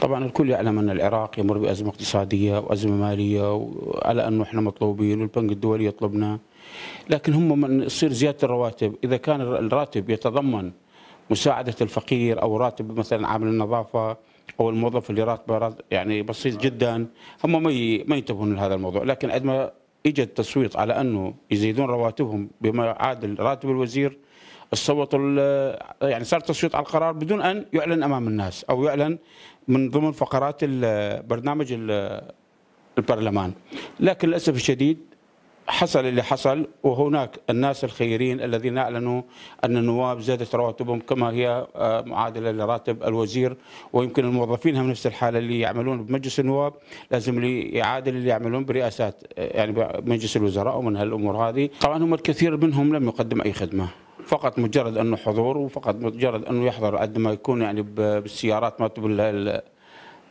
طبعا الكل يعلم ان العراق يمر بازمه اقتصاديه وازمه ماليه وعلى انه احنا مطلوبين والبنك الدولي يطلبنا لكن هم من تصير زياده الرواتب اذا كان الراتب يتضمن مساعده الفقير او راتب مثلا عامل النظافه او الموظف اللي راتبه يعني بسيط جدا هم ما ما ينتبهون لهذا الموضوع لكن عندما اجى التصويت على انه يزيدون رواتبهم بما يعادل راتب الوزير الصوت يعني صار تصويت على القرار بدون ان يعلن امام الناس او يعلن من ضمن فقرات برنامج البرلمان لكن للاسف الشديد حصل اللي حصل وهناك الناس الخيرين الذين اعلنوا ان النواب زادت رواتبهم كما هي آه، معادله لراتب الوزير ويمكن الموظفين هم نفس الحاله اللي يعملون بمجلس النواب لازم اللي يعادل اللي يعملون برئاسات آه، يعني مجلس الوزراء ومن هالامور هذه طبعا هم الكثير منهم لم يقدم اي خدمه فقط مجرد انه حضور وفقط مجرد انه يحضر قد ما يكون يعني بالسيارات ما تقول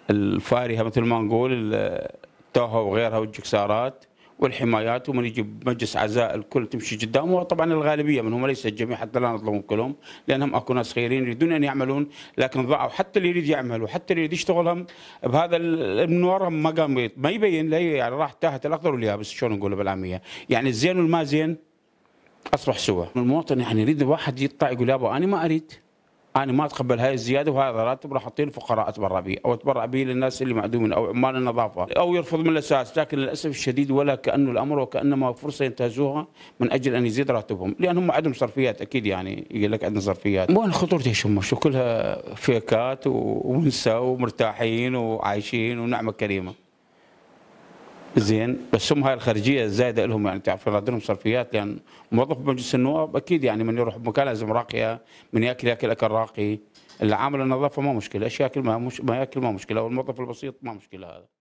الفارهه مثل ما نقول التوها وغيرها والجكسارات والحمايات ومن يجي مجلس عزاء الكل تمشي قدامه وطبعا الغالبيه منهم ليس الجميع حتى لا نظلمهم كلهم لانهم اكو ناس خيرين يريدون ان يعملون لكن ضاعوا حتى اللي يريد يعمل وحتى اللي يريد يشتغل هم بهذا من وراهم ما قام ما يبين لي يعني راح تاهت الاخضر واليابس شلون نقول بالعاميه يعني الزين والما زين اصبح سوى المواطن يعني يريد واحد يطلع يقول يابا انا ما اريد انا ما اتقبل هاي الزياده وهذا الراتب راح اعطيه الفقراء اتبرع به او اتبرع به للناس اللي معدومين او عمال النظافه او يرفض من الاساس لكن للاسف الشديد ولا كانه الامر وكانما فرصه ينتهزوها من اجل ان يزيد راتبهم لان هم عندهم صرفيات اكيد يعني يقول لك عندنا صرفيات وين خطورتي شو شو كلها فيكات ونسا ومرتاحين وعايشين ونعمه كريمه زين بس هم هاي الخارجيه الزايده لهم يعني تعرفين عندهم صرفيات لان يعني موظف بمجلس النواب اكيد يعني من يروح مكان لازم راقيه من ياكل ياكل اكل راقي اللي عامل النظافه ما مشكله اشياء ما, مش ما ياكل ما مشكله والموظف البسيط ما مشكله هذا